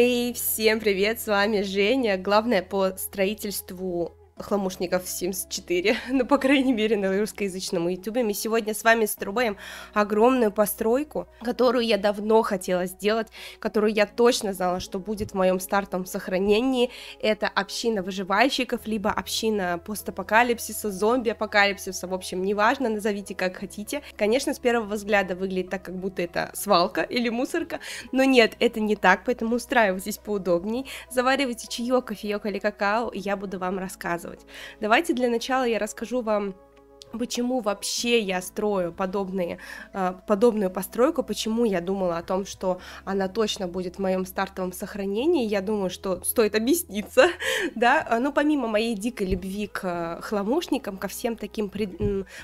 Эй, всем привет, с вами Женя, главная по строительству хламушников в Sims 4, ну, по крайней мере, на русскоязычном ютубе. Мы сегодня с вами строим огромную постройку, которую я давно хотела сделать, которую я точно знала, что будет в моем стартом сохранении. Это община выживальщиков, либо община постапокалипсиса, зомби-апокалипсиса, в общем, неважно, назовите как хотите. Конечно, с первого взгляда выглядит так, как будто это свалка или мусорка, но нет, это не так, поэтому устраивайтесь поудобней, заваривайте чаек, кофеек или какао, и я буду вам рассказывать рассказывать. Давайте для начала я расскажу вам почему вообще я строю подобные, э, подобную постройку, почему я думала о том, что она точно будет в моем стартовом сохранении, я думаю, что стоит объясниться, да, а, ну помимо моей дикой любви к э, хламушникам, ко всем таким пред...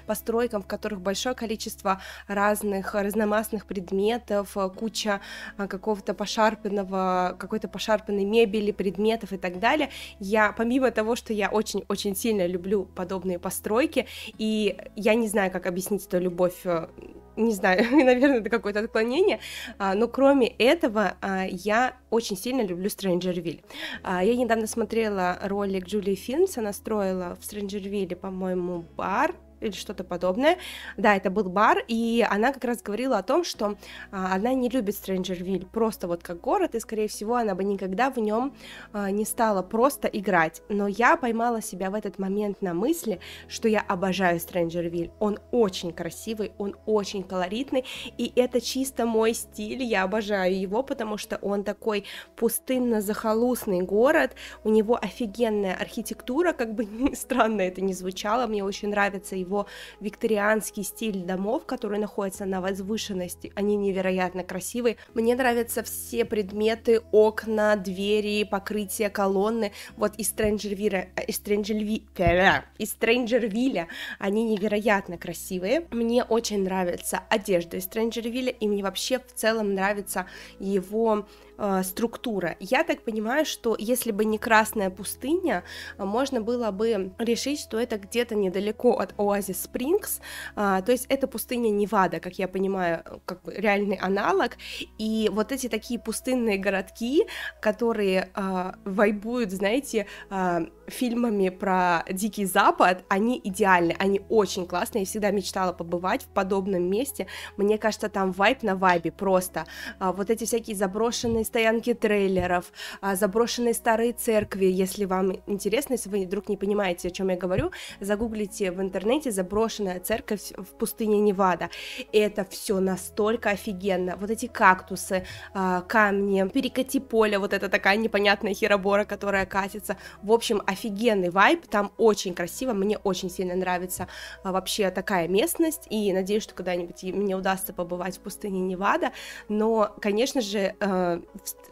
постройкам, в которых большое количество разных разномастных предметов, э, куча какого-то пошарпанного, какой-то пошарпанной мебели, предметов и так далее, я помимо того, что я очень-очень сильно люблю подобные постройки, и я не знаю, как объяснить эту любовь э, не знаю, наверное, это какое-то отклонение, а, но кроме этого а, я очень сильно люблю Стрэнджервиль. А, я недавно смотрела ролик Джулии Филмс, она строила в Стрэнджервилле, по-моему, бар, или что-то подобное. Да, это был бар, и она как раз говорила о том, что а, она не любит Стрэнджервиль просто вот как город, и, скорее всего, она бы никогда в нем а, не стала просто играть. Но я поймала себя в этот момент на мысли, что я обожаю Стрэнджервиль. Он очень красивый, он очень колоритный, и это чисто мой стиль, я обожаю его, потому что он такой пустынно-захолустный город, у него офигенная архитектура, как бы странно это не звучало, мне очень нравится его всего викторианский стиль домов, которые находятся на возвышенности, они невероятно красивые. Мне нравятся все предметы, окна, двери, покрытие, колонны. Вот из Стрэнджервира, э, из Стрэнджерви, э, из Стрэнджервилля они невероятно красивые. Мне очень нравится одежда из Стрэнджервилля, и мне вообще в целом нравится его э, структура. Я так понимаю, что если бы не Красная пустыня, э, можно было бы решить, что это где-то недалеко от Оазис Спрингс, э, то есть это пустыня Невада, как я понимаю, э, как бы реальный аналог, и вот эти такие пустынные городки, которые э, вайбуют, знаете, э, фильмами про Дикий Запад, они идеальны, они очень классные, я всегда мечтала побывать в подобном месте, мне кажется, там вайб на вайбе просто, э, вот эти всякие заброшенные аварийные стоянки трейлеров, а, заброшенные старые церкви. Если вам интересно, если вы вдруг не понимаете, о чем я говорю, загуглите в интернете заброшенная церковь в пустыне Невада. Это все настолько офигенно. Вот эти кактусы, а, камни, перекати поле, вот это такая непонятная херобора, которая катится. В общем, офигенный вайб, там очень красиво, мне очень сильно нравится а, вообще такая местность, и надеюсь, что когда-нибудь мне удастся побывать в пустыне Невада, но, конечно же, э,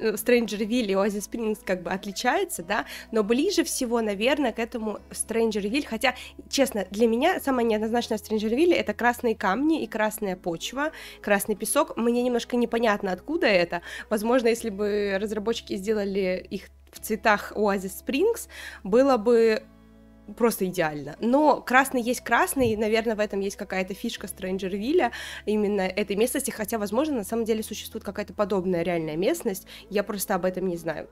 в Стрэнджервилле Оазис Спрингс как бы отличается, да, но ближе всего, наверное, к этому Стрэнджервиль, хотя, честно, для меня самое неоднозначное в Стрэнджервилле это красные камни и красная почва, красный песок, мне немножко непонятно, откуда это, возможно, если бы разработчики сделали их в цветах Оазис Спрингс, было бы просто идеально. Но красный есть красный, и, наверное, в этом есть какая-то фишка Стрэнджервилля, именно этой местности, хотя, возможно, на самом деле существует какая-то подобная реальная местность, я просто об этом не знаю.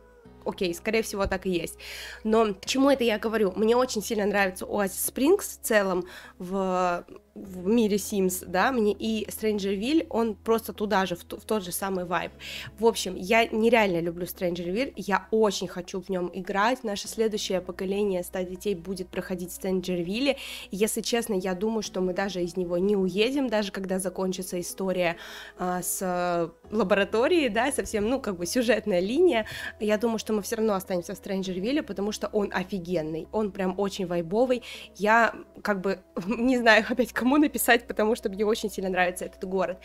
Окей, скорее всего, так и есть. Но к чему это я говорю? Мне очень сильно нравится Оазис Спрингс в целом в в мире Sims, да, мне и Strangerville, он просто туда же, в, в тот же самый вайб. В общем, я нереально люблю Strangerville, я очень хочу в нем играть, наше следующее поколение 100 детей будет проходить в Strangerville, если честно, я думаю, что мы даже из него не уедем, даже когда закончится история а, с э, лабораторией, да, совсем, ну, как бы сюжетная линия, я думаю, что мы все равно останемся в Strangerville, потому что он офигенный, он прям очень вайбовый, я как бы, не знаю, опять кому ему написать, потому что мне очень сильно нравится этот город.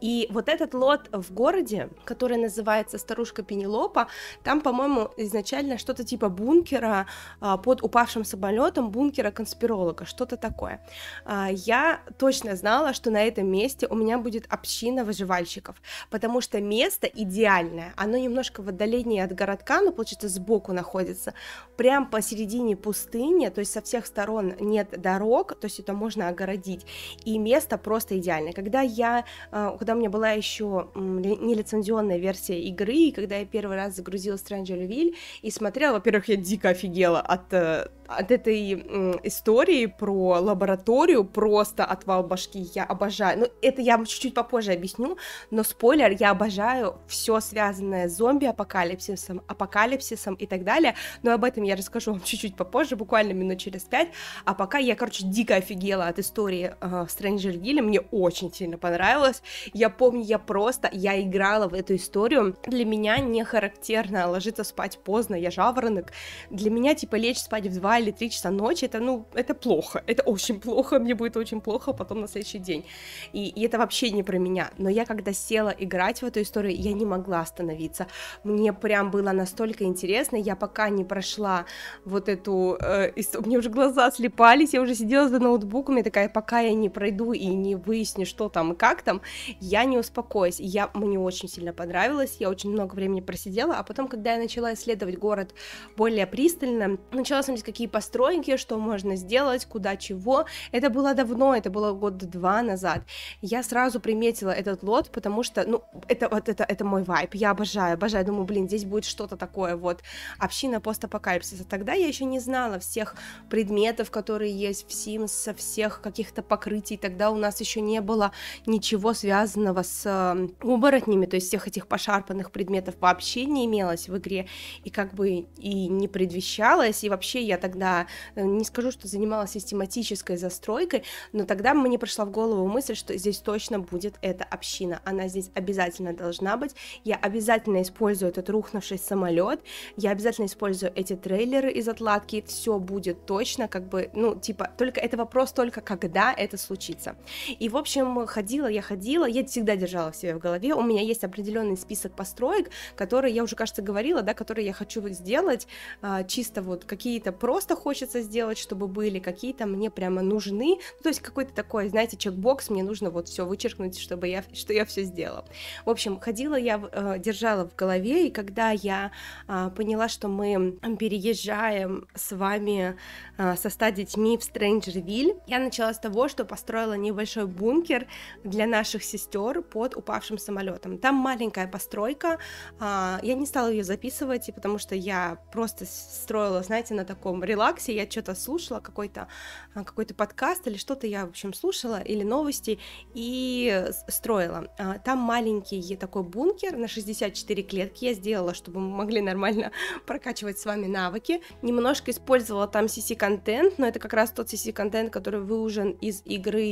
И вот этот лот в городе, который называется «Старушка Пенелопа», там, по-моему, изначально что-то типа бункера а, под упавшим самолетом, бункера конспиролога, что-то такое. А, я точно знала, что на этом месте у меня будет община выживальщиков, потому что место идеальное, оно немножко в отдалении от городка, но, получается, сбоку находится, прям посередине пустыни, то есть со всех сторон нет дорог, то есть это можно огородить, выглядеть, и место просто идеальное. Когда я, э, когда у меня была еще нелицензионная версия игры, и когда я первый раз загрузила Stranger Ville и смотрела, во-первых, я дико офигела от э, от этой м, истории про лабораторию просто отвал башки. Я обожаю. Ну, это я вам чуть-чуть попозже объясню, но спойлер, я обожаю все связанное с зомби-апокалипсисом, апокалипсисом и так далее. Но об этом я расскажу вам чуть-чуть попозже, буквально минут через пять. А пока я, короче, дико офигела от истории э, Stranger Гилля. Мне очень сильно понравилось. Я помню, я просто, я играла в эту историю. Для меня не характерно ложиться спать поздно, я жаворонок. Для меня, типа, лечь спать в два или 3 часа ночи, это, ну, это плохо, это очень плохо, мне будет очень плохо потом на следующий день. И, и это вообще не про меня. Но я когда села играть в эту историю, я не могла остановиться. Мне прям было настолько интересно, я пока не прошла вот эту... Э, ист... Мне уже глаза слепались, я уже сидела за ноутбуком, и такая, пока я не пройду и не выясню, что там и как там, я не успокоюсь. Я... Мне очень сильно понравилось, я очень много времени просидела, а потом, когда я начала исследовать город более пристально, начала смотреть, какие постройки, что можно сделать, куда чего. Это было давно, это было года два назад. Я сразу приметила этот лот, потому что, ну, это вот это, это мой вайп, я обожаю, обожаю. Думаю, блин, здесь будет что-то такое, вот, община постапокалипсиса. Тогда я еще не знала всех предметов, которые есть в Sims, со всех каких-то покрытий. Тогда у нас еще не было ничего связанного с уборотнями. Эм, то есть всех этих пошарпанных предметов вообще не имелось в игре, и как бы и не предвещалось, и вообще я так тогда, э, не скажу, что занималась систематической застройкой, но тогда мне пришла в голову мысль, что здесь точно будет эта община, она здесь обязательно должна быть, я обязательно использую этот рухнувший самолет, я обязательно использую эти трейлеры из отладки, все будет точно, как бы, ну, типа, только это вопрос только когда это случится. И, в общем, ходила я, ходила, я всегда держала в себе в голове, у меня есть определенный список построек, которые, я уже, кажется, говорила, да, которые я хочу сделать, а, чисто вот какие-то просто просто хочется сделать, чтобы были, какие-то мне прямо нужны. Ну, то есть какой-то такой, знаете, чекбокс, мне нужно вот все вычеркнуть, чтобы я, что я все сделала. В общем, ходила я, э, держала в голове, и когда я а, поняла, что мы переезжаем с вами э, со 100 детьми в Стрэнджервиль, я начала с того, что построила небольшой бункер для наших сестер под упавшим самолетом. Там маленькая постройка, а, я не стала ее записывать, потому что я просто строила, знаете, на таком релаксе я что-то слушала, какой-то а, какой-то подкаст или что-то я, в общем, слушала, или новости, и э, строила. А, там маленький такой бункер на 64 клетки я сделала, чтобы мы могли нормально прокачивать с вами навыки. Немножко использовала там CC-контент, но это как раз тот CC-контент, который выужен из игры,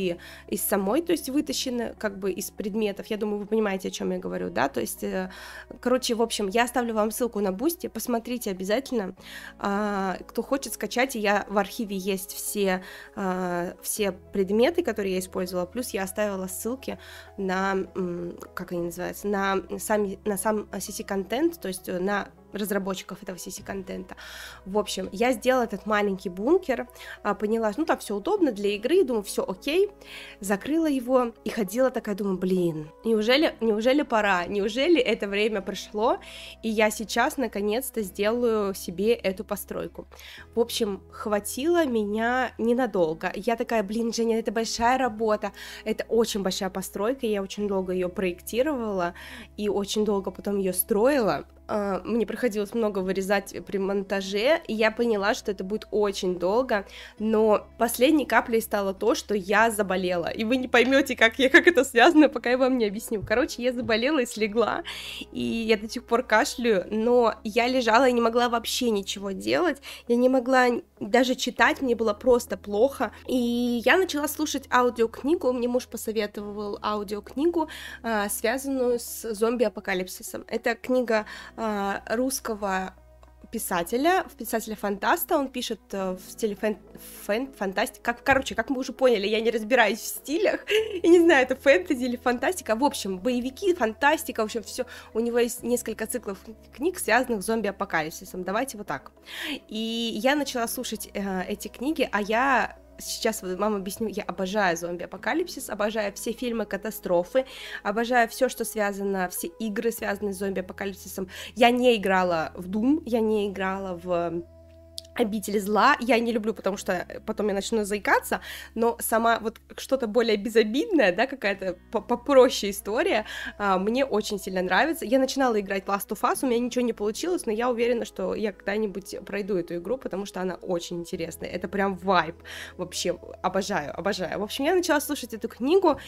из самой, то есть вытащен как бы из предметов. Я думаю, вы понимаете, о чем я говорю, да? То есть, э, короче, в общем, я оставлю вам ссылку на Бусти, посмотрите обязательно, а, кто хочет может скачать, и я в архиве есть все, э, все предметы, которые я использовала, плюс я оставила ссылки на, как они называются, на, сами, на сам CC-контент, э, то есть э, на разработчиков этого CC-контента. В общем, я сделала этот маленький бункер, а, поняла, ну там все удобно для игры, думаю, все окей, закрыла его и ходила такая, думаю, блин, неужели, неужели пора, неужели это время прошло, и я сейчас наконец-то сделаю себе эту постройку. В общем, хватило меня ненадолго. Я такая, блин, Женя, это большая работа, это очень большая постройка, я очень долго ее проектировала и очень долго потом ее строила, э, мне приходилось много вырезать при монтаже, и я поняла, что это будет очень долго, но последней каплей стало то, что я заболела, и вы не поймете, как, я, как это связано, пока я вам не объясню. Короче, я заболела и слегла, и я до сих пор кашляю, но я лежала и не могла вообще ничего делать, я не могла даже читать, мне было просто плохо, и я начала слушать аудиокнигу, мне муж посоветовал аудиокнигу, а, связанную с зомби-апокалипсисом. Это книга Э, русского писателя, писателя-фантаста, он пишет э, в стиле фэн, фэн, фантастика, как, короче, как мы уже поняли, я не разбираюсь в стилях, и не знаю, это фэнтези или фантастика, в общем, боевики, фантастика, в общем, все, у него есть несколько циклов книг, связанных с зомби-апокалипсисом, давайте вот так. И я начала слушать э, эти книги, а я сейчас вот вам объясню, я обожаю зомби-апокалипсис, обожаю все фильмы катастрофы, обожаю все, что связано, все игры, связанные с зомби-апокалипсисом. Я не играла в Doom, я не играла в обитель зла я не люблю, потому что э, потом я начну заикаться, но сама вот что-то более безобидное, да, какая-то попроще история, а, мне очень сильно нравится. Я начинала играть Last of Us, у меня ничего не получилось, но я уверена, что я когда-нибудь пройду эту игру, потому что она очень интересная, это прям вайб, вообще, обожаю, обожаю. В общем, я начала слушать эту книгу,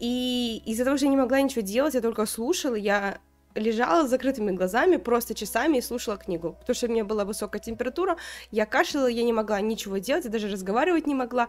и из-за того, что я не могла ничего делать, я только слушала, я лежала с закрытыми глазами просто часами и слушала книгу, потому что у меня была высокая температура, я кашляла, я не могла ничего делать, я даже разговаривать не могла,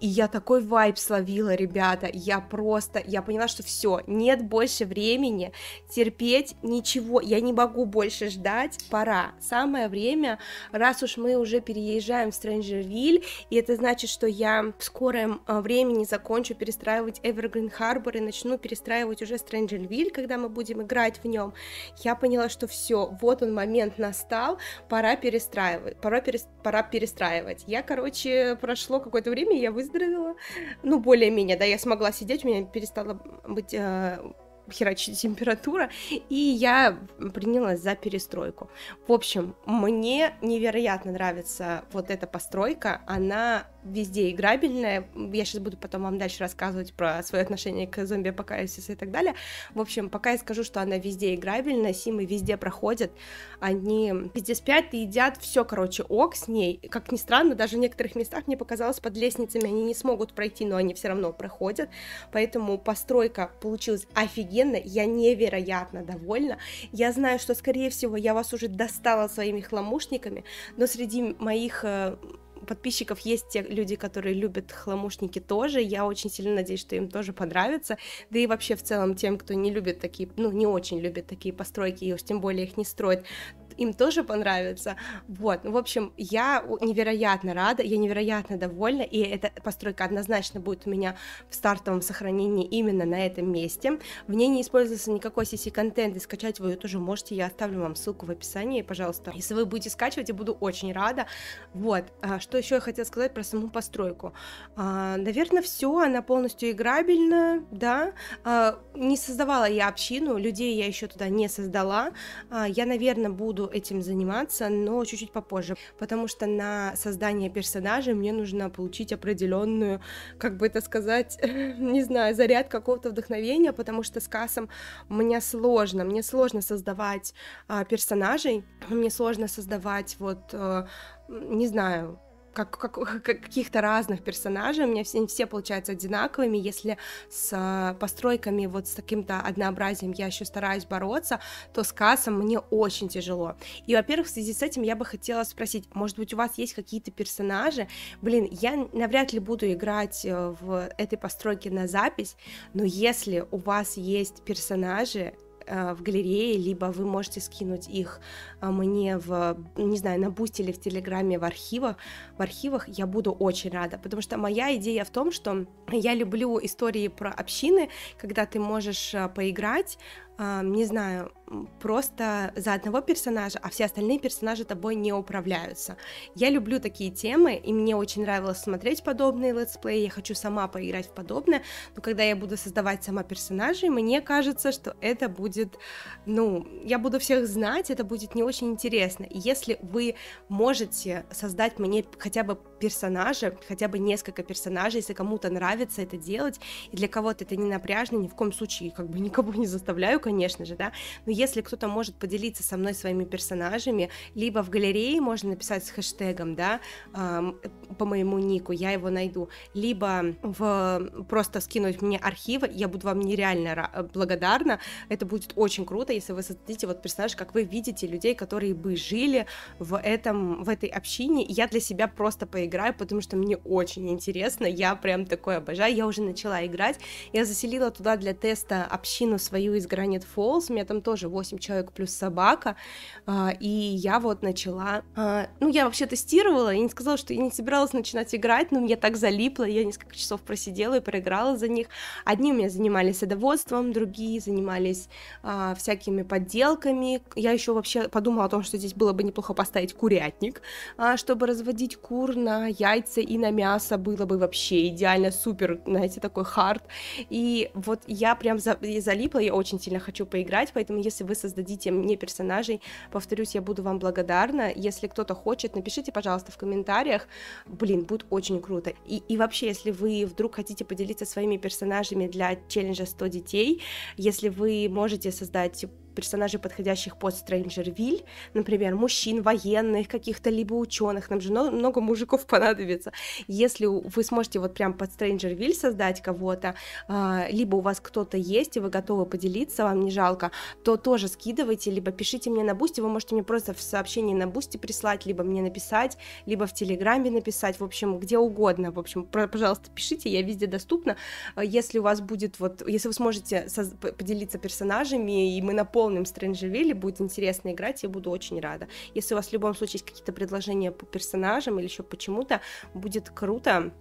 и я такой вайб словила, ребята, я просто, я поняла, что все, нет больше времени терпеть ничего, я не могу больше ждать, пора, самое время, раз уж мы уже переезжаем в Стрэнджервилль, и это значит, что я в скором э, времени закончу перестраивать Эвергрин Харбор и начну перестраивать уже Стрэнджервилль, когда мы будем играть в нем, нем. Я поняла, что все, вот он момент настал, пора перестраивать, пора, перес... пора перестраивать. Я, короче, прошло какое-то время, я выздоровела, ну, более-менее, да, я смогла сидеть, у меня перестала быть э, херачить температура, и я принялась за перестройку. В общем, мне невероятно нравится вот эта постройка, она везде играбельная. Я сейчас буду потом вам дальше рассказывать про свое отношение к зомби-апокалипсису и так далее. В общем, пока я скажу, что она везде играбельная, Симы везде проходят, они везде спят и едят, все, короче, ок с ней. Как ни странно, даже в некоторых местах мне показалось, под лестницами они не смогут пройти, но они все равно проходят, поэтому постройка получилась офигенно, я невероятно довольна. Я знаю, что, скорее всего, я вас уже достала своими хламушниками, но среди моих э, подписчиков есть те люди, которые любят хламушники тоже. Я очень сильно надеюсь, что им тоже понравится. Да и вообще в целом тем, кто не любит такие, ну, не очень любит такие постройки, и уж тем более их не строит, им тоже понравится. Вот, ну, в общем, я невероятно рада, я невероятно довольна, и эта постройка однозначно будет у меня в стартовом сохранении именно на этом месте. В ней не используется никакой CC-контент, и скачать вы ее тоже можете, я оставлю вам ссылку в описании, пожалуйста. Если вы будете скачивать, я буду очень рада. Вот, а, что что еще я хотела сказать про саму постройку. А, наверное, все, она полностью играбельна, да. А, не создавала я общину, людей я еще туда не создала. А, я, наверное, буду этим заниматься, но чуть-чуть попозже, потому что на создание персонажей мне нужно получить определенную, как бы это сказать, не знаю, заряд какого-то вдохновения, потому что с Касом мне сложно, мне сложно создавать а, персонажей, мне сложно создавать вот, э, не знаю, как, как, каких-то разных персонажей, у меня все, все получаются одинаковыми, если с э, постройками вот с таким-то однообразием я еще стараюсь бороться, то с кассом мне очень тяжело. И, во-первых, в связи с этим я бы хотела спросить, может быть, у вас есть какие-то персонажи? Блин, я навряд ли буду играть э, в этой постройке на запись, но если у вас есть персонажи, Э, в галерее, либо вы можете скинуть их э, мне в, не знаю, на бусте или в Телеграме в архивах. В архивах я буду очень рада, потому что моя идея в том, что я люблю истории про общины, когда ты можешь э, поиграть, не знаю, просто за одного персонажа, а все остальные персонажи тобой не управляются. Я люблю такие темы, и мне очень нравилось смотреть подобные летсплеи, я хочу сама поиграть в подобное, но когда я буду создавать сама персонажей, мне кажется, что это будет, ну, я буду всех знать, это будет не очень интересно. И если вы можете создать мне хотя бы персонажа, хотя бы несколько персонажей, если кому-то нравится это делать, и для кого-то это не напряжно, ни в коем случае, как бы никого не заставляю, конечно же, да, но если кто-то может поделиться со мной своими персонажами, либо в галерее можно написать с хэштегом, да, по моему нику, я его найду, либо в, просто скинуть мне архивы, я буду вам нереально э, благодарна, это будет очень круто, если вы создадите вот персонаж, как вы видите людей, которые бы жили в этом, в этой общине, я для себя просто поиграю, потому что мне очень интересно, я прям такое обожаю, я уже начала играть, я заселила туда для теста общину свою из Granite Falls, у меня там тоже уже 8 человек плюс собака, а, и я вот начала, а, ну, я вообще тестировала, я не сказала, что я не собиралась начинать играть, но мне так залипло, я несколько часов просидела и проиграла за них. Одни у меня занимались садоводством, другие занимались а, всякими подделками, я еще вообще подумала о том, что здесь было бы неплохо поставить курятник, чтобы разводить кур на яйца и на мясо, было бы вообще идеально, супер, знаете, такой хард, и вот я прям залипла, я очень сильно хочу поиграть, поэтому если если вы создадите мне персонажей. Повторюсь, я буду вам благодарна. Если кто-то хочет, напишите, пожалуйста, в комментариях. Блин, будет очень круто. И, и вообще, если вы вдруг хотите поделиться своими персонажами для челленджа 100 детей, если вы можете создать персонажей, подходящих под Стрэнджервиль, например, мужчин, военных, каких-то либо ученых, нам же много мужиков понадобится. Если вы сможете вот прям под Стрэнджервиль создать кого-то, а, либо у вас кто-то есть, и вы готовы поделиться, вам не жалко, то тоже скидывайте, либо пишите мне на Бусти, вы можете мне просто в сообщении на Бусти прислать, либо мне написать, либо в Телеграме написать, в общем, где угодно, в общем, пожалуйста, пишите, я везде доступна, если у вас будет вот, если вы сможете поделиться персонажами, и мы наполним полном Стрэнджевилле будет интересно играть, я буду очень рада. Если у вас в любом случае есть какие-то предложения по персонажам или еще почему-то, будет круто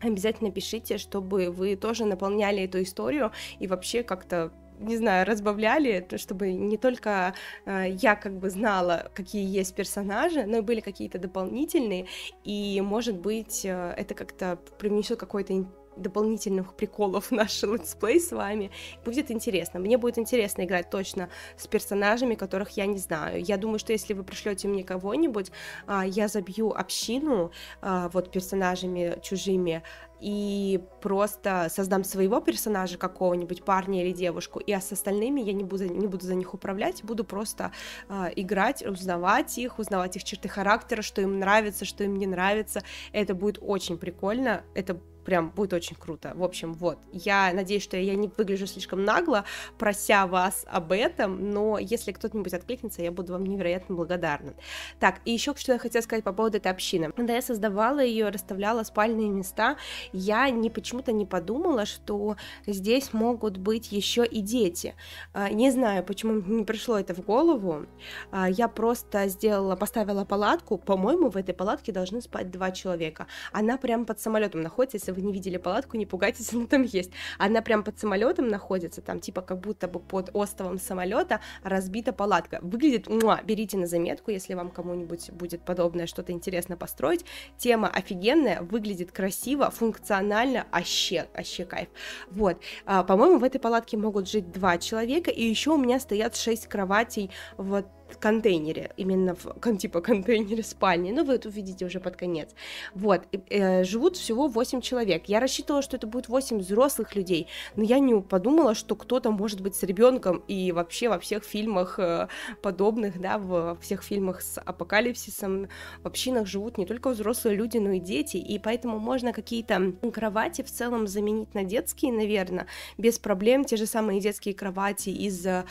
обязательно пишите, чтобы вы тоже наполняли эту историю и вообще как-то не знаю, разбавляли, чтобы не только э, я как бы знала, какие есть персонажи, но и были какие-то дополнительные, и, может быть, э, это как-то принесет какой-то дополнительных приколов наш летсплей с вами. Будет интересно. Мне будет интересно играть точно с персонажами, которых я не знаю. Я думаю, что если вы пришлете мне кого-нибудь, а, я забью общину а, вот персонажами чужими и просто создам своего персонажа какого-нибудь парня или девушку, и а с остальными я не буду, не буду за них управлять, буду просто э, играть, узнавать их, узнавать их черты характера, что им нравится, что им не нравится. Это будет очень прикольно, это прям будет очень круто. В общем, вот. Я надеюсь, что я не выгляжу слишком нагло, прося вас об этом, но если кто-нибудь откликнется, я буду вам невероятно благодарна. Так, и еще что я хотела сказать по поводу этой общины. Когда я создавала ее, расставляла спальные места, я не почему-то не подумала, что здесь могут быть еще и дети. А, не знаю, почему не пришло это в голову. А, я просто сделала, поставила палатку. По-моему, в этой палатке должны спать два человека. Она прям под самолетом находится, если вы не видели палатку, не пугайтесь, она там есть. Она прям под самолетом находится, там типа как будто бы под островом самолета разбита палатка. Выглядит, муа, берите на заметку, если вам кому-нибудь будет подобное что-то интересно построить. Тема офигенная, выглядит красиво, функционально, аще, аще кайф. Вот, а, по-моему, в этой палатке могут жить два человека, и еще у меня стоят шесть кроватей вот контейнере, именно в типа контейнере спальни, ну вы это увидите уже под конец. Вот, э, живут всего 8 человек. Я рассчитывала, что это будет 8 взрослых людей, но я не подумала, что кто-то может быть с ребенком и вообще во всех фильмах э, подобных, да, во всех фильмах с апокалипсисом в общинах живут не только взрослые люди, но и дети, и поэтому можно какие-то кровати в целом заменить на детские, наверное, без проблем, те же самые детские кровати из э,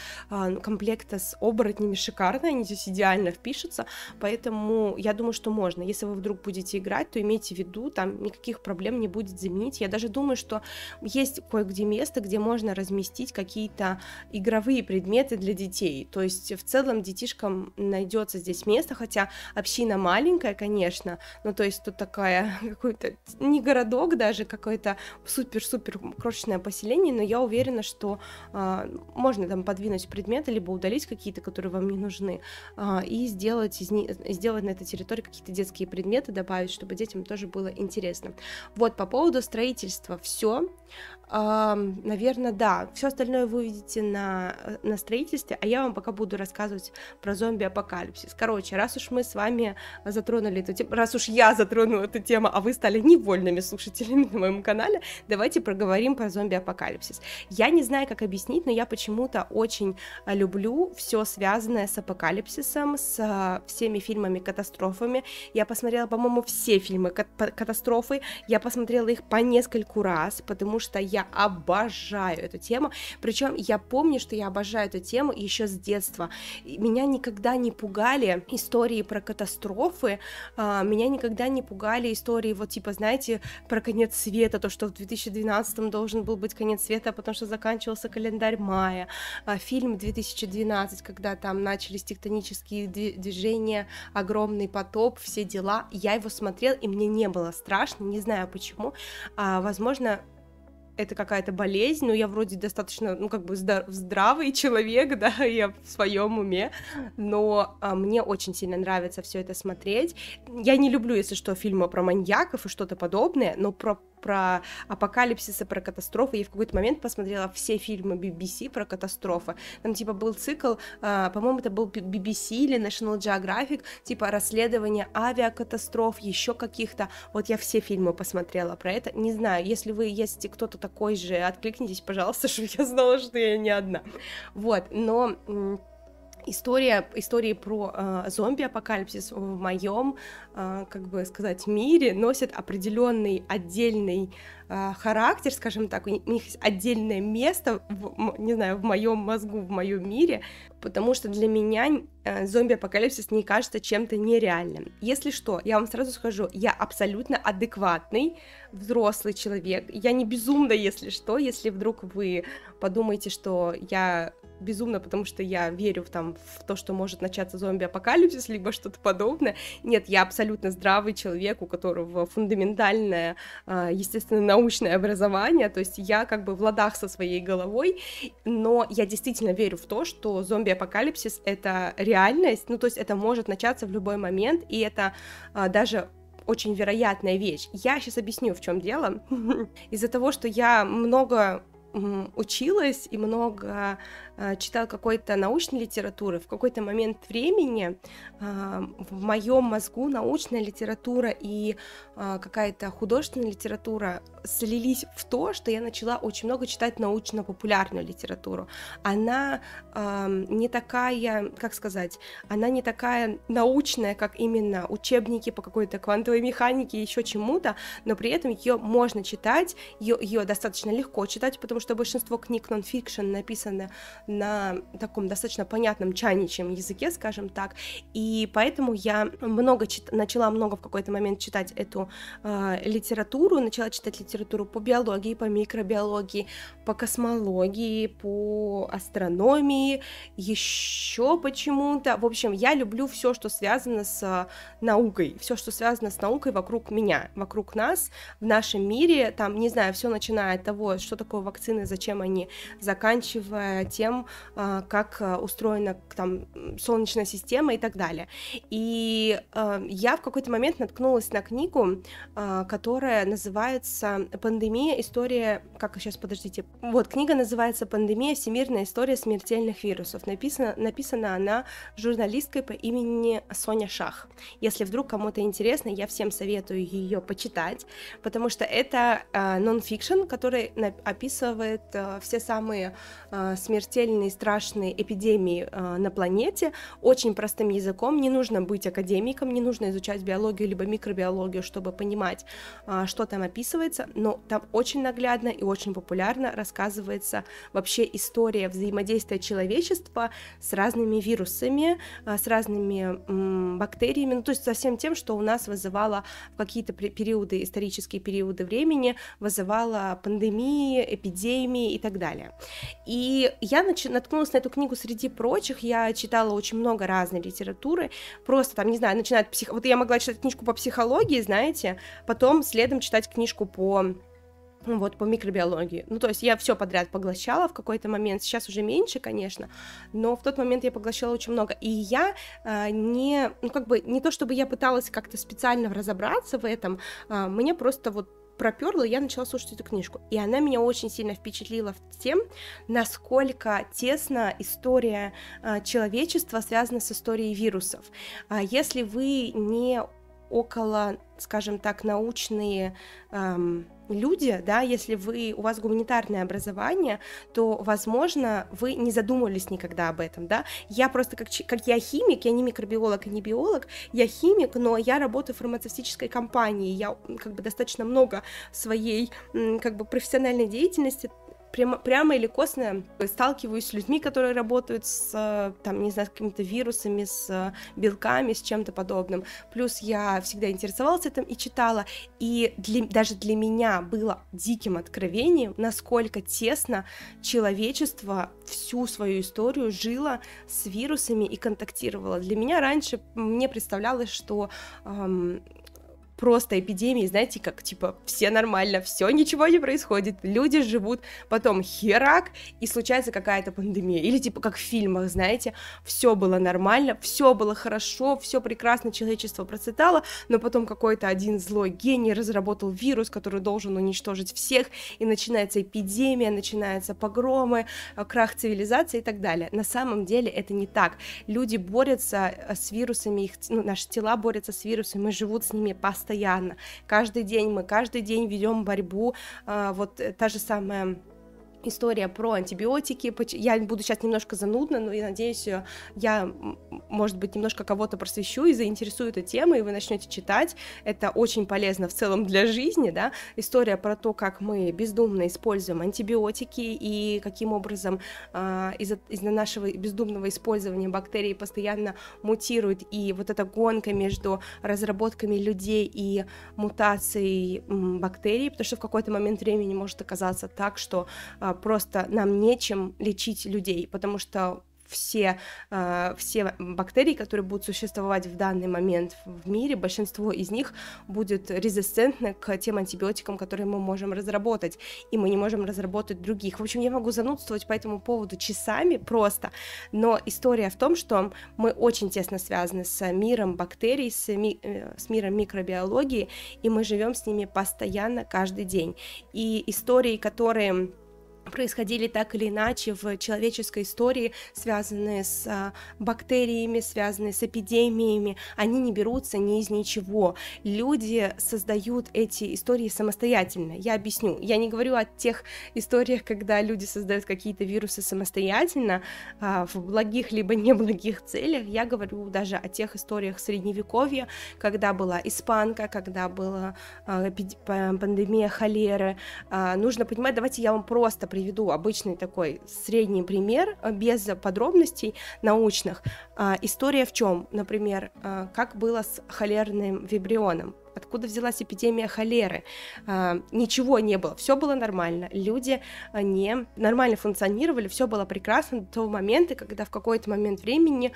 комплекта с оборотнями шикарно шикарные, они здесь идеально впишутся, поэтому я думаю, что можно. Если вы вдруг будете играть, то имейте в виду, там никаких проблем не будет заменить. Я даже думаю, что есть кое-где место, где можно разместить какие-то игровые предметы для детей. То есть в целом детишкам найдется здесь место, хотя община маленькая, конечно, но ну, то есть тут такая какой-то не городок даже, какое-то супер-супер крошечное поселение, но я уверена, что э, можно там подвинуть предметы, либо удалить какие-то, которые вам не нужны нужны, а, и сделать, из не... сделать на этой территории какие-то детские предметы добавить, чтобы детям тоже было интересно. Вот по поводу строительства все. Наверное, да. Все остальное вы увидите на, э, на строительстве, а я вам пока буду рассказывать про зомби-апокалипсис. Короче, раз уж мы с вами затронули эту тему, раз уж я затронула эту тему, а вы стали невольными слушателями на моем канале, давайте проговорим про зомби-апокалипсис. Я не знаю, как объяснить, но я почему-то очень люблю все связанное с апокалипсисом, с э, всеми фильмами-катастрофами. Я посмотрела, по-моему, все фильмы катастрофы, я посмотрела их по нескольку раз, потому что я я обожаю эту тему. Причем я помню, что я обожаю эту тему еще с детства. Меня никогда не пугали истории про катастрофы, а, меня никогда не пугали истории, вот типа, знаете, про конец света, то, что в 2012 должен был быть конец света, а потому что заканчивался календарь мая, а, фильм 2012, когда там начались тектонические движения, огромный потоп, все дела. Я его смотрел, и мне не было страшно, не знаю почему. Возможно, это какая-то болезнь, но я вроде достаточно, ну, как бы здравый человек, да, я в своем уме, но а, мне очень сильно нравится все это смотреть. Я не люблю, если что, фильмы про маньяков и что-то подобное, но про про апокалипсисы, про катастрофы. Я в какой-то момент посмотрела все фильмы BBC про катастрофы. Там, типа, был цикл, э, по-моему, это был BBC или National Geographic, типа, расследование авиакатастроф, еще каких-то. Вот я все фильмы посмотрела про это. Не знаю, если вы, если кто-то такой же, откликнитесь, пожалуйста, чтобы я знала, что я не одна. Вот, но история, истории про э, зомби-апокалипсис в моем, э, как бы сказать, мире носит определенный отдельный э, характер, скажем так, у них есть отдельное место, в, не знаю, в моем мозгу, в моем мире, потому что для меня э, зомби-апокалипсис не кажется чем-то нереальным. Если что, я вам сразу скажу, я абсолютно адекватный взрослый человек, я не безумна, если что, если вдруг вы подумаете, что я безумно, потому что я верю в, там, в то, что может начаться зомби-апокалипсис, либо что-то подобное. Нет, я абсолютно здравый человек, у которого фундаментальное, а, естественно, научное образование, то есть я как бы в ладах со своей головой, но я действительно верю в то, что зомби-апокалипсис — это реальность, ну, то есть это может начаться в любой момент, и это а, даже очень вероятная вещь. Я сейчас объясню, в чем дело. Из-за того, что я много училась и много э, читала какой-то научной литературы, в какой-то момент времени э, в моем мозгу научная литература и э, какая-то художественная литература слились в то, что я начала очень много читать научно-популярную литературу. Она эм, не такая, как сказать, она не такая научная, как именно учебники по какой-то квантовой механике, еще чему-то, но при этом ее можно читать, ее, ее достаточно легко читать, потому что что большинство книг нон-фикшн написаны на таком достаточно понятном чайничьем языке, скажем так, и поэтому я много чит... начала много в какой-то момент читать эту э, литературу, начала читать литературу по биологии, по микробиологии, по космологии, по астрономии, еще почему-то. В общем, я люблю все, что связано с э, наукой, все, что связано с наукой вокруг меня, вокруг нас, в нашем мире. Там, не знаю, все начиная от того, что такое вакцина медицины, зачем они, заканчивая тем, э, как э, устроена там солнечная система и так далее. И э, я в какой-то момент наткнулась на книгу, которая называется «Пандемия. История...» Как сейчас, подождите. Вот, книга называется «Пандемия. Всемирная история смертельных вирусов». Написана, написана она журналисткой по имени Соня Шах. Если вдруг кому-то интересно, я всем советую ее почитать, потому что это нон-фикшн, который описывает делает э, все самые э, смертельные, страшные эпидемии э, на планете очень простым языком. Не нужно быть академиком, не нужно изучать биологию либо микробиологию, чтобы понимать, что там описывается, но там очень наглядно и очень популярно рассказывается вообще история взаимодействия человечества с разными вирусами, с разными бактериями, ну, то есть со всем тем, что у нас вызывало в какие-то периоды, исторические периоды времени, вызывало пандемии, эпидемии, идеями и так далее. И я нач... наткнулась на эту книгу среди прочих, я читала очень много разной литературы, просто там, не знаю, начинает от псих... Вот я могла читать книжку по психологии, знаете, потом следом читать книжку по ну, вот, по микробиологии. Ну, то есть я все подряд поглощала в какой-то момент, сейчас уже меньше, конечно, но в тот момент я поглощала очень много. И я э, не, ну, как бы, не то чтобы я пыталась как-то специально разобраться в этом, э, мне просто вот проперла, я начала слушать эту книжку. И она меня очень сильно впечатлила тем, насколько тесно история а, человечества связана с историей вирусов. А если вы не около, скажем так, научные эм, люди, да, если вы, у вас гуманитарное образование, то, возможно, вы не задумывались никогда об этом, да, я просто, как, как я химик, я не микробиолог и не биолог, я химик, но я работаю в фармацевтической компании, я, как бы, достаточно много своей, как бы, профессиональной деятельности прямо, прямо или косно сталкиваюсь с людьми, которые работают с, там, не знаю, с какими-то вирусами, с белками, с чем-то подобным. Плюс я всегда интересовалась этим и читала, и для, даже для меня было диким откровением, насколько тесно человечество всю свою историю жило с вирусами и контактировало. Для меня раньше мне представлялось, что эм, просто эпидемии, знаете, как типа все нормально, все, ничего не происходит, люди живут, потом херак, и случается какая-то пандемия. Или типа как в фильмах, знаете, все было нормально, все было хорошо, все прекрасно, человечество процветало, но потом какой-то один злой гений разработал вирус, который должен уничтожить всех, и начинается эпидемия, начинаются погромы, э, крах цивилизации и так далее. На самом деле это не так. Люди борются э, с вирусами, их, ну, наши тела борются с вирусами, живут с ними постоянно, постоянно. Каждый день мы каждый день ведем борьбу. А, вот э, та же самая история про антибиотики. Я буду сейчас немножко занудна, но я надеюсь, э, я, может быть, немножко кого-то просвещу и заинтересую эту тему, и вы начнете читать. Это очень полезно в целом для жизни, да. История про то, как мы бездумно используем антибиотики и каким образом э, из-за из нашего бездумного использования бактерии постоянно мутируют, и вот эта гонка между разработками людей и мутацией бактерий, потому что в какой-то момент времени может оказаться так, что а, просто нам нечем лечить людей, потому что все, э, все бактерии, которые будут существовать в данный момент в мире, большинство из них будет резистентны к тем антибиотикам, которые мы можем разработать, и мы не можем разработать других. В общем, я могу занудствовать по этому поводу часами просто, но история в том, что мы очень тесно связаны с миром бактерий, с, ми э, с миром микробиологии, и мы живем с ними постоянно, каждый день. И истории, которые происходили так или иначе в человеческой истории, связанные с а, бактериями, связанные с эпидемиями, они не берутся ни из ничего. Люди создают эти истории самостоятельно. Я объясню. Я не говорю о тех историях, когда люди создают какие-то вирусы самостоятельно, а, в благих либо неблагих целях. Я говорю даже о тех историях средневековья, когда была испанка, когда была а, пандемия холеры. Нужно понимать, давайте я вам просто приведу обычный такой средний пример, э, без подробностей научных. А, история в чем? Например, э, как было с холерным вибрионом? Откуда взялась эпидемия холеры? А, ничего не было, все было нормально. Люди э, не нормально функционировали, все было прекрасно до того момента, когда в какой-то момент времени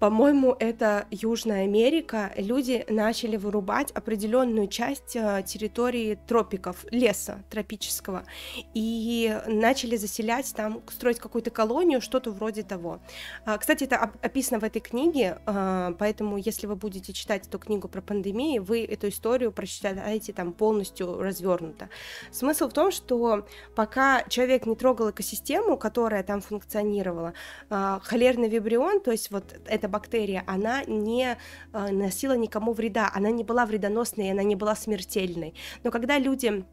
по-моему, это Южная Америка. Люди начали вырубать определенную часть э, территории тропиков, леса тропического, и начали заселять там, строить какую-то колонию, что-то вроде того. А, кстати, это описано в этой книге, а, поэтому если вы будете читать эту книгу про пандемию, вы эту историю прочитаете там полностью развернуто. Смысл в том, что пока человек не трогал экосистему, которая там функционировала, а, холерный вибрион, то есть вот это бактерия, она не э, носила никому вреда, она не была вредоносной, она не была смертельной. Но когда люди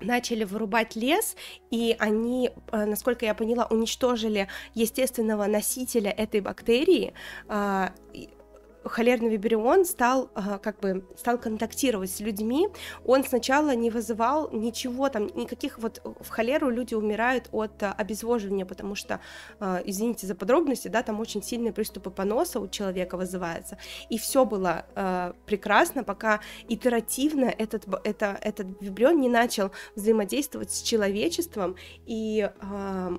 начали вырубать лес, и они, э, насколько я поняла, уничтожили естественного носителя этой бактерии, э, холерный вибрион стал а, как бы стал контактировать с людьми, он сначала не вызывал ничего там, никаких вот в холеру люди умирают от а, обезвоживания, потому что, а, извините за подробности, да, там очень сильные приступы поноса у человека вызывается, и все было прекрасно, пока итеративно этот, это, этот вибрион не начал взаимодействовать с человечеством, и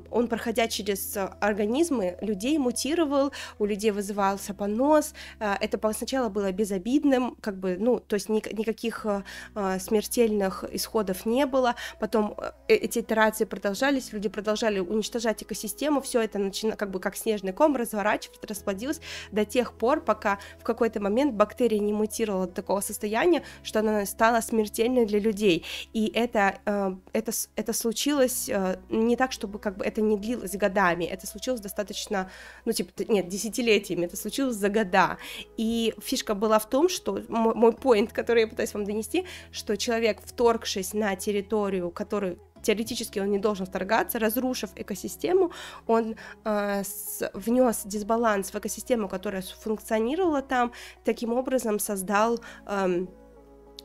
он, проходя через организмы людей, мутировал, у людей вызывался понос, это сначала было безобидным, как бы, ну, то есть ни- никаких э, смертельных исходов не было, потом э, эти итерации продолжались, люди продолжали уничтожать экосистему, все это начина, как бы как снежный ком разворачивать, расплодилось до тех пор, пока в какой-то момент бактерия не мутировала до такого состояния, что она стала смертельной для людей. И это, э, это, это случилось э, не так, чтобы как бы это не длилось годами, это случилось достаточно, ну, типа, нет, десятилетиями, это случилось за года. И фишка была в том, что мой поинт, который я пытаюсь вам донести, что человек, вторгшись на территорию, которую теоретически он не должен вторгаться, разрушив экосистему, он э, с, внес дисбаланс в экосистему, которая функционировала там, таким образом создал эм,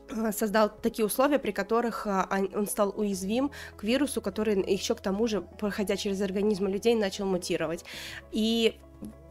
э, создал такие условия, при которых а, он стал уязвим к вирусу, который еще к тому же, проходя через организм людей, начал мутировать. И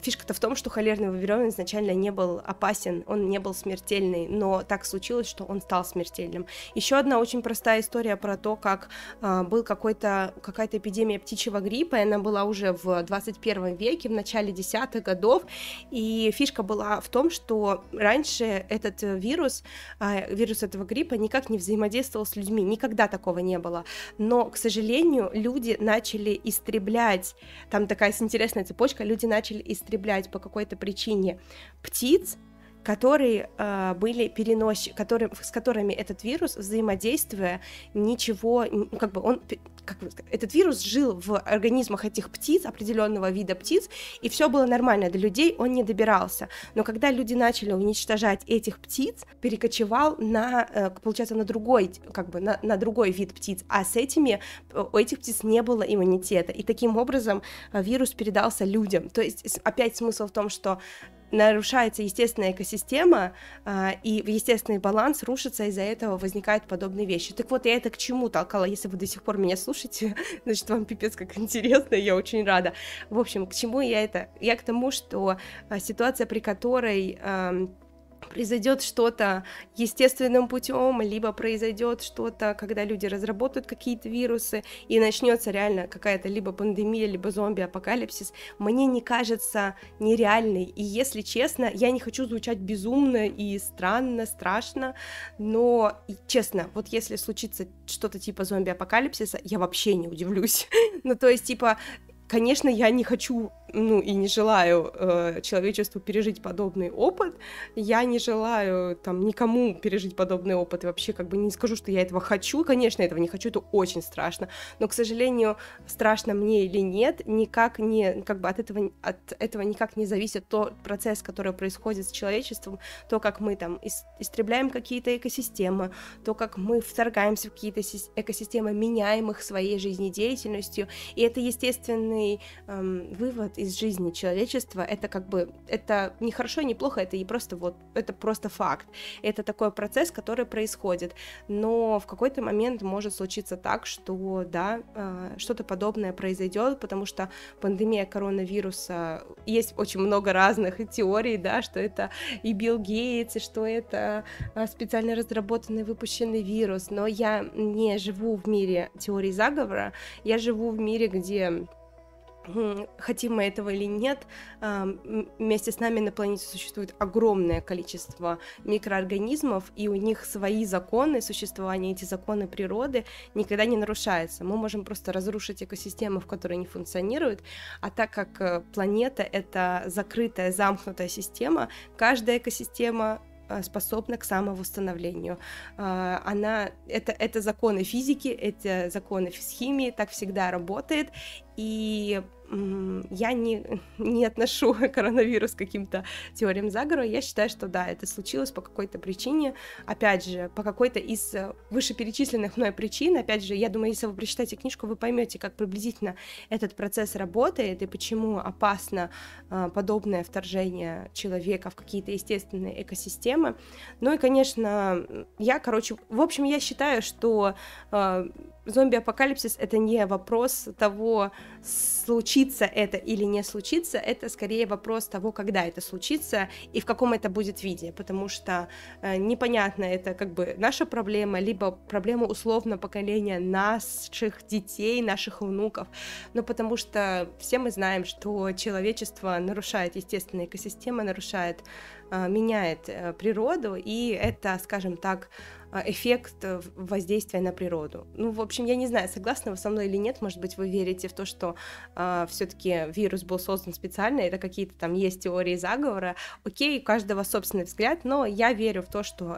Фишка-то в том, что холерный вавилон изначально не был опасен, он не был смертельный, но так случилось, что он стал смертельным. Еще одна очень простая история про то, как э, был какой-то, какая-то эпидемия птичьего гриппа, и она была уже в 21 веке, в начале десятых годов, и фишка была в том, что раньше этот вирус, э, вирус этого гриппа никак не взаимодействовал с людьми, никогда такого не было, но, к сожалению, люди начали истреблять, там такая интересная цепочка, люди начали истреблять употреблять по какой-то причине птиц, которые э, были переносчики, которые, с которыми этот вирус, взаимодействуя, ничего, ну, как бы он, как бы, этот вирус жил в организмах этих птиц, определенного вида птиц, и все было нормально, до людей он не добирался. Но когда люди начали уничтожать этих птиц, перекочевал на, э, получается, на другой, как бы, на, на другой вид птиц, а с этими, э, у этих птиц не было иммунитета, и таким образом э, вирус передался людям. То есть опять смысл в том, что нарушается естественная экосистема, а, и естественный баланс рушится, из-за этого возникают подобные вещи. Так вот, я это к чему толкала, если вы до сих пор меня слушаете, значит, вам пипец как интересно, я очень рада. В общем, к чему я это? Я к тому, что а, ситуация, при которой произойдет что-то естественным путем, либо произойдет что-то, когда люди разработают какие-то вирусы и начнется реально какая-то либо пандемия, либо зомби-апокалипсис, мне не кажется нереальной. И если честно, я не хочу звучать безумно и странно, страшно, но честно, вот если случится что-то типа зомби-апокалипсиса, я вообще не удивлюсь. ну, то есть, типа, Конечно, я не хочу, ну и не желаю э, человечеству пережить подобный опыт. Я не желаю там никому пережить подобный опыт. И вообще, как бы не скажу, что я этого хочу. Конечно, этого не хочу, это очень страшно. Но, к сожалению, страшно мне или нет, никак не, как бы от этого, от этого никак не зависит тот процесс, который происходит с человечеством, то, как мы там истребляем какие-то экосистемы, то, как мы вторгаемся в какие-то экосистемы, меняем их своей жизнедеятельностью. И это, естественно, главный эм, вывод из жизни человечества. Это как бы это не хорошо, не плохо, это и просто вот это просто факт. Это такой процесс, который происходит. Но в какой-то момент может случиться так, что да, э, что-то подобное произойдет, потому что пандемия коронавируса есть очень много разных теорий, да, что это и Билл Гейтс, и что это э, специально разработанный выпущенный вирус. Но я не живу в мире теории заговора, я живу в мире, где хотим мы этого или нет, а, вместе с нами на планете существует огромное количество микроорганизмов, и у них свои законы существования, эти законы природы никогда не нарушаются. Мы можем просто разрушить экосистемы, в которой они функционируют, а так как э, планета — это закрытая, замкнутая система, каждая экосистема Э, способна к самовосстановлению. Э, она, это, это законы физики, это законы химии, так всегда работает. И я не, не отношу коронавирус к каким-то теориям заговора. Я считаю, что да, это случилось по какой-то причине. Опять же, по какой-то из э, вышеперечисленных мной причин. Опять же, я думаю, если вы прочитаете книжку, вы поймете, как приблизительно этот процесс работает и почему опасно э, подобное вторжение человека в какие-то естественные экосистемы. Ну и, конечно, я, короче, в общем, я считаю, что э, зомби-апокалипсис это не вопрос того, случилось случится это или не случится, это скорее вопрос того, когда это случится и в каком это будет виде, потому что э, непонятно, это как бы наша проблема, либо проблема условно поколения наших детей, наших внуков, но ну, потому что все мы знаем, что человечество нарушает естественные экосистемы, нарушает, э, меняет э, природу, и это, скажем так, а, эффект э, воздействия на природу. Ну, в общем, я не знаю, согласны вы со мной или нет, может быть, вы верите в то, что э, а, все-таки вирус был создан специально, это какие-то там есть теории заговора. Окей, у каждого собственный взгляд, но я верю в то, что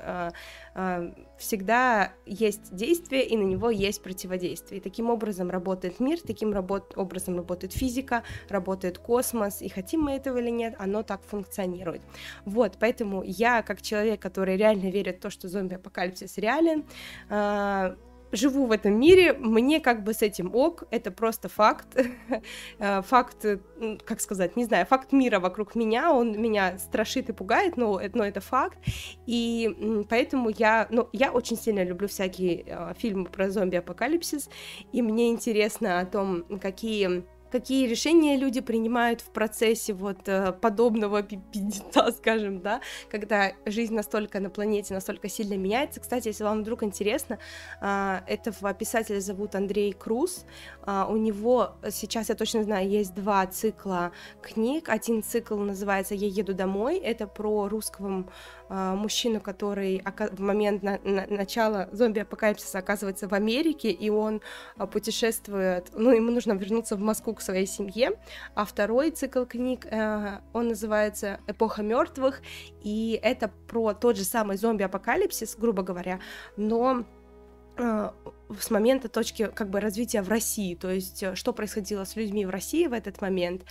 э, всегда есть действие, и на него есть противодействие. И таким образом работает мир, таким работ... образом работает физика, работает космос, и хотим мы этого или нет, оно так функционирует. Вот, поэтому я, как человек, который реально верит в то, что зомби-апокалипсис реален, э живу в этом мире, мне как бы с этим ок, это просто факт, э, факт, как сказать, не знаю, факт мира вокруг меня, он меня страшит и пугает, но, э, но это факт, и поэтому я, ну, я очень сильно люблю всякие э, фильмы про зомби-апокалипсис, и мне интересно о том, какие какие решения люди принимают в процессе вот э, подобного пипедита, скажем, да, когда жизнь настолько на планете настолько сильно меняется. Кстати, если вам вдруг интересно, а, этого писателя зовут Андрей Круз, а, у него э, сейчас, я точно знаю, есть два цикла книг, один цикл называется «Я еду домой», это про русского а, мужчину, который в момент на на начала зомби-апокалипсиса оказывается в Америке, и он а, путешествует, ну, ему нужно вернуться в Москву к своей семье. А второй цикл книг, э, он называется «Эпоха мертвых», и это про тот же самый зомби-апокалипсис, грубо говоря, но а, с момента точки как бы развития в России, то есть э, что происходило с людьми в России в этот момент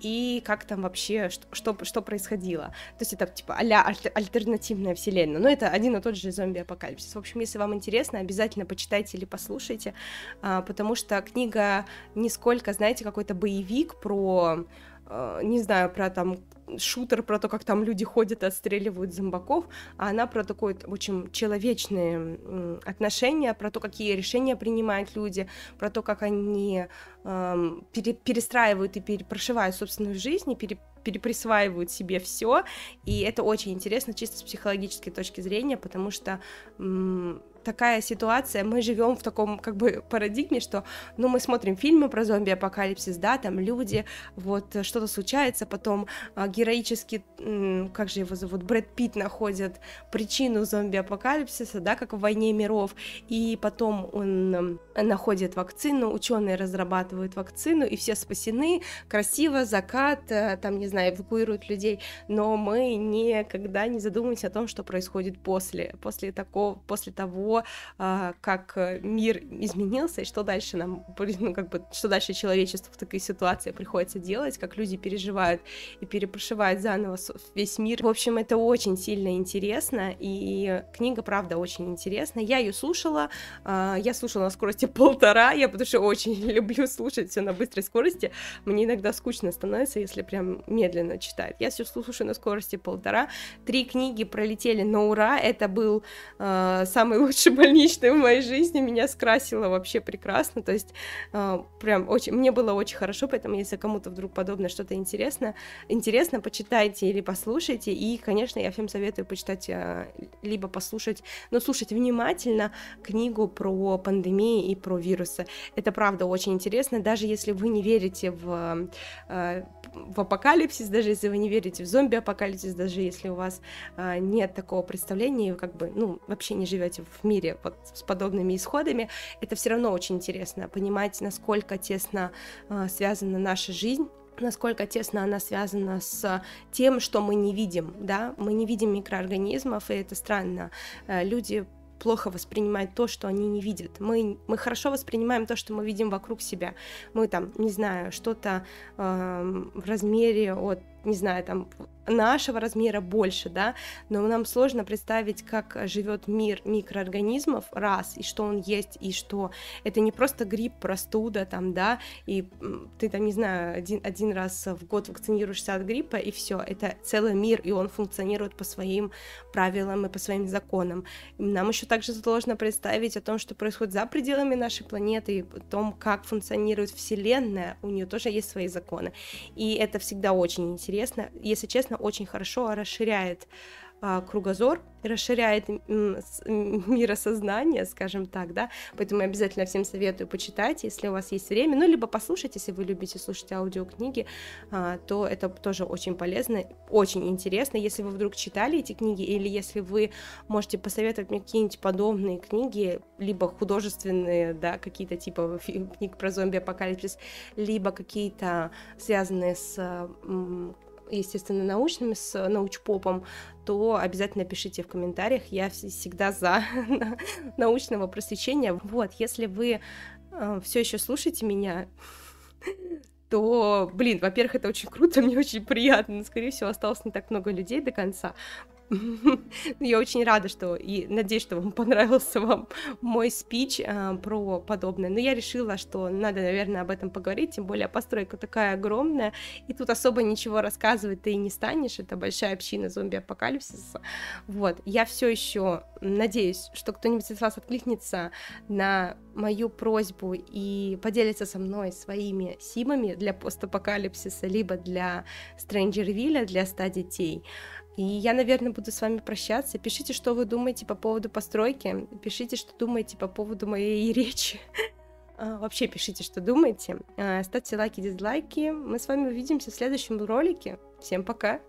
и как там вообще, что, что, что происходило. То есть это типа аля альтернативная вселенная, но это один и тот же зомби-апокалипсис. В общем, если вам интересно, обязательно почитайте или послушайте, а, потому что книга не сколько, знаете, какой-то боевик про Э, не знаю, про там шутер, про то, как там люди ходят, отстреливают зомбаков, а она про такое очень человечные отношения, про то, какие решения принимают люди, про то, как они э, пере, перестраивают и перепрошивают собственную жизнь и пере, переприсваивают себе все. И это очень интересно чисто с психологической точки зрения, потому что такая ситуация, мы живем в таком как бы парадигме, что, ну, мы смотрим фильмы про зомби-апокалипсис, да, там люди, вот что-то случается, потом а, героически, как же его зовут, Брэд Питт находит причину зомби-апокалипсиса, да, как в «Войне миров», и потом он находит вакцину, ученые разрабатывают вакцину, и все спасены, красиво, закат, э, там, не знаю, эвакуируют людей, но мы никогда не задумываемся о том, что происходит после, после такого, после того, а, как э, мир изменился, и что дальше нам, ну, как бы, что дальше человечеству в такой ситуации приходится делать, как люди переживают и перепрошивают заново весь мир. В общем, это очень сильно интересно, и книга, правда, очень интересна. Я ее слушала, а, я слушала на скорости полтора, я потому что очень люблю слушать все на быстрой скорости. Мне иногда скучно становится, если прям медленно читать. Я все слушаю на скорости полтора. Три книги пролетели на ура, это был э, самый лучший лучше больничной в моей жизни, меня скрасило вообще прекрасно, то есть э, прям очень, мне было очень хорошо, поэтому если кому-то вдруг подобное что-то интересно, интересно, почитайте или послушайте, и, конечно, я всем советую почитать, э, либо послушать, но ну, слушать внимательно книгу про пандемии и про вирусы, это правда очень интересно, даже если вы не верите в, э, в апокалипсис, даже если вы не верите в зомби-апокалипсис, даже если у вас нет такого представления, как бы, ну, вообще не живете в мире мире вот с подобными исходами, это все равно очень интересно понимать, насколько тесно э, связана наша жизнь насколько тесно она связана с э, тем, что мы не видим, да, мы не видим микроорганизмов, и это странно. Э, люди плохо воспринимают то, что они не видят. Мы, мы хорошо воспринимаем то, что мы видим вокруг себя. Мы там, не знаю, что-то э, в размере от не знаю, там нашего размера больше, да, но нам сложно представить, как живет мир микроорганизмов, раз, и что он есть, и что это не просто грипп, простуда, там, да, и ты там, не знаю, один, один раз в год вакцинируешься от гриппа, и все, это целый мир, и он функционирует по своим правилам и по своим законам. Нам еще также сложно представить о том, что происходит за пределами нашей планеты, и о том, как функционирует Вселенная, у нее тоже есть свои законы, и это всегда очень интересно интересно, если честно, очень хорошо расширяет а, кругозор, расширяет миросознание, скажем так, да, поэтому я обязательно всем советую почитать, если у вас есть время, ну, либо послушать, если вы любите слушать аудиокниги, а, то это тоже очень полезно, очень интересно, если вы вдруг читали эти книги, или если вы можете посоветовать мне какие-нибудь подобные книги, либо художественные, да, какие-то типа книг про зомби-апокалипсис, либо какие-то связанные с естественно, научными, с научпопом, то обязательно пишите в комментариях, я всегда за научного просвещения. Вот, если вы э, все еще слушаете меня, то, блин, во-первых, это очень круто, мне очень приятно, скорее всего, осталось не так много людей до конца, я очень рада, что и надеюсь, что вам понравился вам мой спич а, про подобное. Но я решила, что надо, наверное, об этом поговорить, тем более постройка такая огромная, и тут особо ничего рассказывать ты и не станешь. Это большая община зомби-апокалипсиса. Вот, я все еще надеюсь, что кто-нибудь из вас откликнется на мою просьбу и поделится со мной своими симами для постапокалипсиса, либо для Stranger Villa, для 100 детей. И я, наверное, буду с вами прощаться. Пишите, что вы думаете по поводу постройки. Пишите, что думаете по поводу моей речи. А, вообще пишите, что думаете. А, ставьте лайки, дизлайки. Мы с вами увидимся в следующем ролике. Всем пока!